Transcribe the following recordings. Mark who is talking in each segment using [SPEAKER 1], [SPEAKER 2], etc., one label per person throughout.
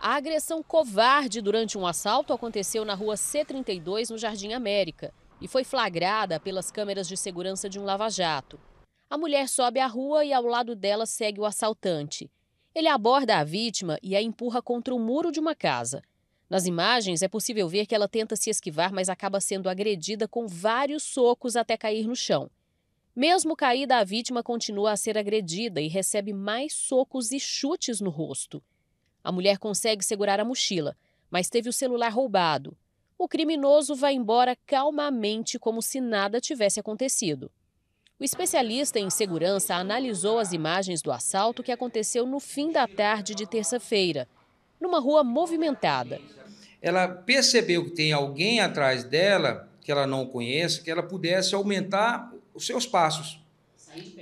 [SPEAKER 1] A agressão covarde durante um assalto aconteceu na rua C32, no Jardim América, e foi flagrada pelas câmeras de segurança de um lava-jato. A mulher sobe a rua e ao lado dela segue o assaltante. Ele aborda a vítima e a empurra contra o muro de uma casa. Nas imagens, é possível ver que ela tenta se esquivar, mas acaba sendo agredida com vários socos até cair no chão. Mesmo caída, a vítima continua a ser agredida e recebe mais socos e chutes no rosto. A mulher consegue segurar a mochila, mas teve o celular roubado. O criminoso vai embora calmamente, como se nada tivesse acontecido. O especialista em segurança analisou as imagens do assalto que aconteceu no fim da tarde de terça-feira, numa rua movimentada.
[SPEAKER 2] Ela percebeu que tem alguém atrás dela que ela não conhece, que ela pudesse aumentar os seus passos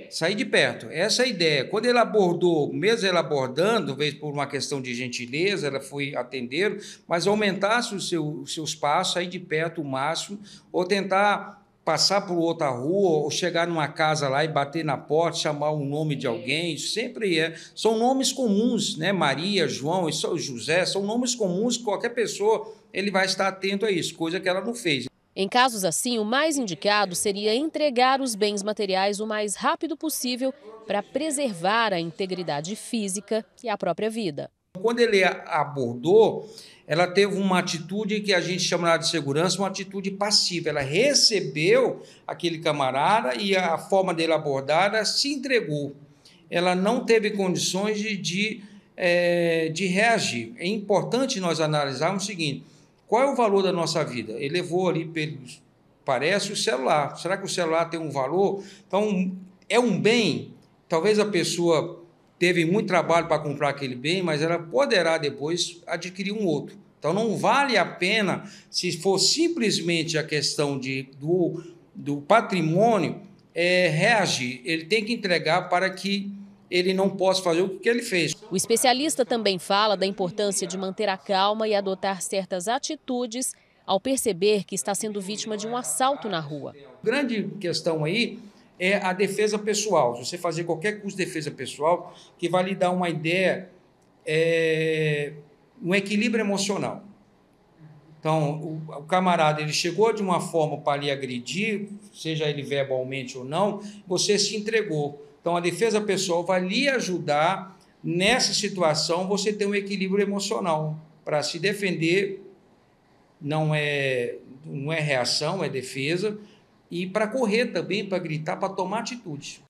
[SPEAKER 2] sair de perto. Essa é a ideia. Quando ele abordou, mesmo ela abordando, vez por uma questão de gentileza, ela foi atender, mas aumentasse o seu, os seus passos, sair de perto o máximo, ou tentar passar por outra rua, ou chegar numa casa lá e bater na porta, chamar o nome de alguém, sempre é. São nomes comuns, né? Maria, João, José, são nomes comuns que qualquer pessoa ele vai estar atento a isso, coisa que ela não fez.
[SPEAKER 1] Em casos assim, o mais indicado seria entregar os bens materiais o mais rápido possível para preservar a integridade física e a própria vida.
[SPEAKER 2] Quando ele abordou, ela teve uma atitude que a gente chama de segurança, uma atitude passiva. Ela recebeu aquele camarada e a forma dele abordar, ela se entregou. Ela não teve condições de, de, é, de reagir. É importante nós analisarmos o seguinte: qual é o valor da nossa vida? Ele levou ali, parece, o celular. Será que o celular tem um valor? Então, é um bem? Talvez a pessoa teve muito trabalho para comprar aquele bem, mas ela poderá depois adquirir um outro. Então, não vale a pena, se for simplesmente a questão de, do, do patrimônio, é, reagir. Ele tem que entregar para que ele não possa fazer o que ele fez.
[SPEAKER 1] O especialista também fala da importância de manter a calma e adotar certas atitudes ao perceber que está sendo vítima de um assalto na rua.
[SPEAKER 2] Grande questão aí é a defesa pessoal. Você fazer qualquer curso de defesa pessoal que vai lhe dar uma ideia, é, um equilíbrio emocional. Então, o, o, camarada ele chegou de uma forma para lhe agredir, seja ele verbalmente ou não, você se entregou. Então, a defesa pessoal vai lhe ajudar nessa situação você ter um equilíbrio emocional para se defender. Não é, não é reação, é defesa. E para correr também, para gritar, para tomar atitude.